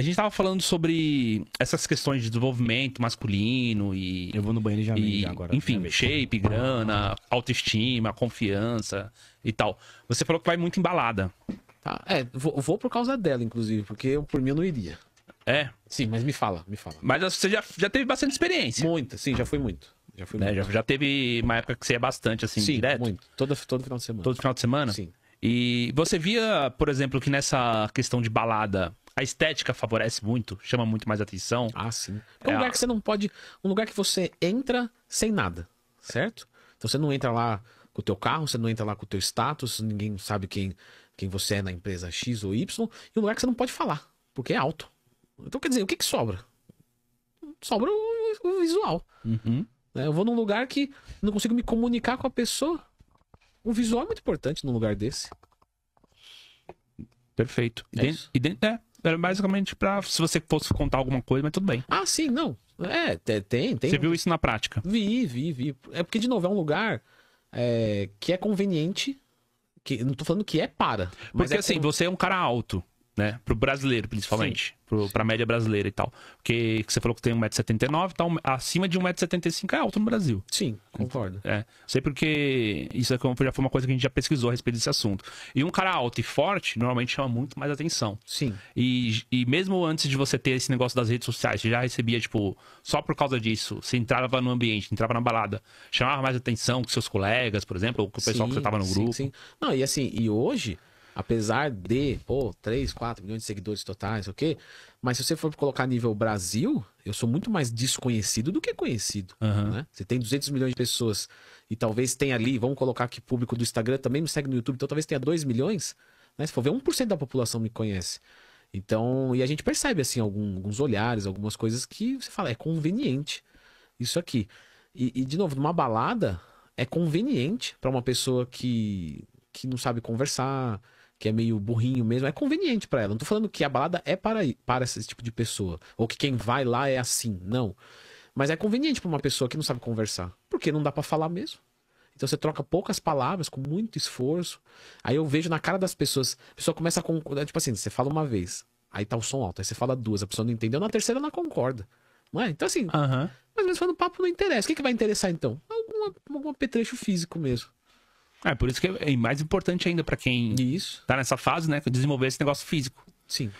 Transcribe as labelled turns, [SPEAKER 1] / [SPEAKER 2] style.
[SPEAKER 1] a gente tava falando sobre essas questões de desenvolvimento masculino e. Eu vou no banheiro já e, agora. Enfim, shape, grana, autoestima, confiança e tal.
[SPEAKER 2] Você falou que vai muito embalada. Tá, é, vou, vou por causa dela, inclusive, porque eu, por mim eu não iria. É? Sim, mas me fala, me fala.
[SPEAKER 1] Mas você já, já teve bastante experiência. Muita, sim, já fui muito. Já, fui né, muito. já, já teve uma época que você é bastante, assim, sim, direto? muito. Todo, todo final de semana. Todo final de semana? Sim. E você via, por exemplo, que nessa questão de balada, a estética
[SPEAKER 2] favorece muito, chama muito mais atenção. Ah, sim. É um lugar que você não pode. Um lugar que você entra sem nada, certo? Então você não entra lá com o teu carro, você não entra lá com o teu status, ninguém sabe quem, quem você é na empresa X ou Y, e um lugar que você não pode falar, porque é alto. Então quer dizer, o que, que sobra? Sobra o, o visual. Uhum. Né? Eu vou num lugar que não consigo me comunicar com a pessoa. O visual é muito importante num lugar desse.
[SPEAKER 1] Perfeito. E, é
[SPEAKER 2] dentro, e dentro, é, era basicamente pra se você fosse contar alguma coisa, mas tudo bem. Ah, sim, não. É, tem, tem. Você viu isso na prática? Vi, vi, vi. É porque, de novo, é um lugar é, que é conveniente. Que, não tô falando que é para. Porque é assim,
[SPEAKER 1] você é um cara alto né? Pro brasileiro, principalmente. Pro, pra média brasileira e tal. Porque você falou que tem 1,79m, tá um, acima de 1,75m é alto no Brasil. Sim, concordo. É. Sei porque isso é já foi uma coisa que a gente já pesquisou a respeito desse assunto. E um cara alto e forte normalmente chama muito mais atenção. Sim. E, e mesmo antes de você ter esse negócio das redes sociais, você já recebia, tipo, só por causa disso, você entrava no ambiente,
[SPEAKER 2] entrava na balada, chamava mais atenção que seus colegas, por exemplo, ou que o pessoal sim, que você tava no grupo. Sim, sim. Não, e assim, e hoje Apesar de, pô, 3, 4 milhões de seguidores totais, ok? Mas se você for colocar nível Brasil, eu sou muito mais desconhecido do que conhecido, uhum. né? Você tem 200 milhões de pessoas e talvez tenha ali, vamos colocar aqui público do Instagram, também me segue no YouTube, então talvez tenha 2 milhões, né? Se for ver, 1% da população me conhece. Então, e a gente percebe, assim, algum, alguns olhares, algumas coisas que você fala, é conveniente isso aqui. E, e de novo, numa balada, é conveniente para uma pessoa que, que não sabe conversar, que é meio burrinho mesmo, é conveniente para ela. Não tô falando que a balada é para, para esse tipo de pessoa, ou que quem vai lá é assim, não. Mas é conveniente para uma pessoa que não sabe conversar, porque não dá para falar mesmo. Então você troca poucas palavras com muito esforço. Aí eu vejo na cara das pessoas, a pessoa começa a concordar, é tipo assim, você fala uma vez, aí tá o som alto, aí você fala duas, a pessoa não entendeu, na terceira ela concorda. Não é? Então assim, uhum. mas mesmo falando papo não interessa. O que, que vai interessar então? Algum, algum apetrecho físico mesmo. É, por isso que é mais importante
[SPEAKER 1] ainda para quem está nessa fase, né? Desenvolver esse negócio físico. Sim.